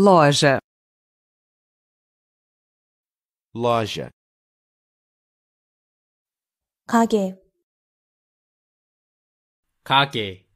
loja loja kage kage